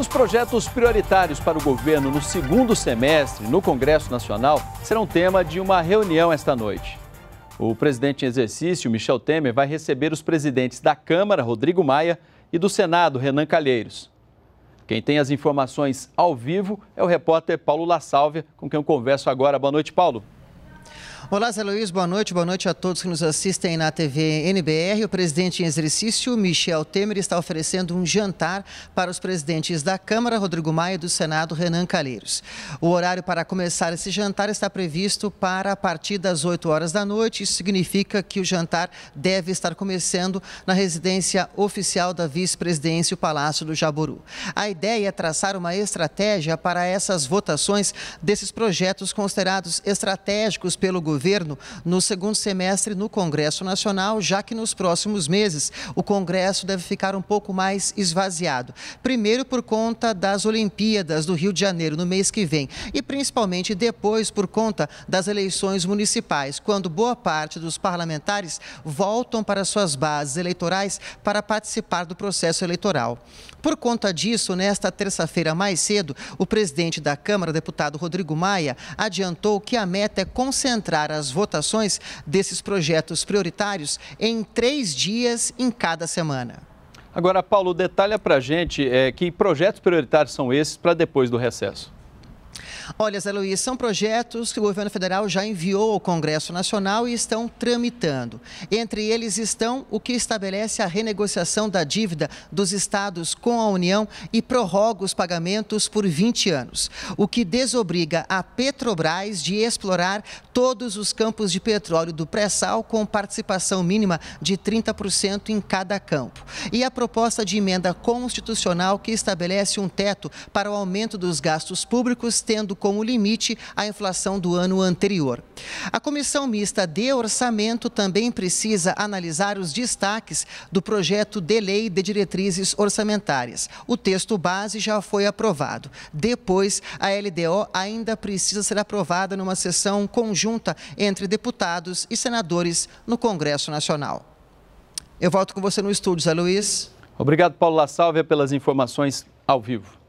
Os projetos prioritários para o governo no segundo semestre no Congresso Nacional serão tema de uma reunião esta noite. O presidente em exercício, Michel Temer, vai receber os presidentes da Câmara, Rodrigo Maia, e do Senado, Renan Calheiros. Quem tem as informações ao vivo é o repórter Paulo La Sálvia, com quem eu converso agora. Boa noite, Paulo. Olá, Zé Luiz, boa noite. Boa noite a todos que nos assistem na TV NBR. O presidente em exercício, Michel Temer, está oferecendo um jantar para os presidentes da Câmara, Rodrigo Maia, e do Senado, Renan Calheiros. O horário para começar esse jantar está previsto para a partir das 8 horas da noite. Isso significa que o jantar deve estar começando na residência oficial da vice-presidência, o Palácio do Jaburu. A ideia é traçar uma estratégia para essas votações desses projetos considerados estratégicos pelo governo governo no segundo semestre no Congresso Nacional, já que nos próximos meses o Congresso deve ficar um pouco mais esvaziado. Primeiro, por conta das Olimpíadas do Rio de Janeiro no mês que vem e principalmente depois por conta das eleições municipais, quando boa parte dos parlamentares voltam para suas bases eleitorais para participar do processo eleitoral. Por conta disso, nesta terça-feira mais cedo, o presidente da Câmara, deputado Rodrigo Maia, adiantou que a meta é concentrar realizar as votações desses projetos prioritários em três dias em cada semana. Agora, Paulo, detalha é para gente é, que projetos prioritários são esses para depois do recesso. Olha, Zé Luiz, são projetos que o governo federal já enviou ao Congresso Nacional e estão tramitando. Entre eles estão o que estabelece a renegociação da dívida dos estados com a União e prorroga os pagamentos por 20 anos, o que desobriga a Petrobras de explorar todos os campos de petróleo do pré-sal com participação mínima de 30% em cada campo. E a proposta de emenda constitucional que estabelece um teto para o aumento dos gastos públicos tendo como limite a inflação do ano anterior. A comissão mista de orçamento também precisa analisar os destaques do projeto de lei de diretrizes orçamentárias. O texto base já foi aprovado. Depois, a LDO ainda precisa ser aprovada numa sessão conjunta entre deputados e senadores no Congresso Nacional. Eu volto com você no estúdio, Zé Luiz. Obrigado, Paulo La Sálvia, pelas informações ao vivo.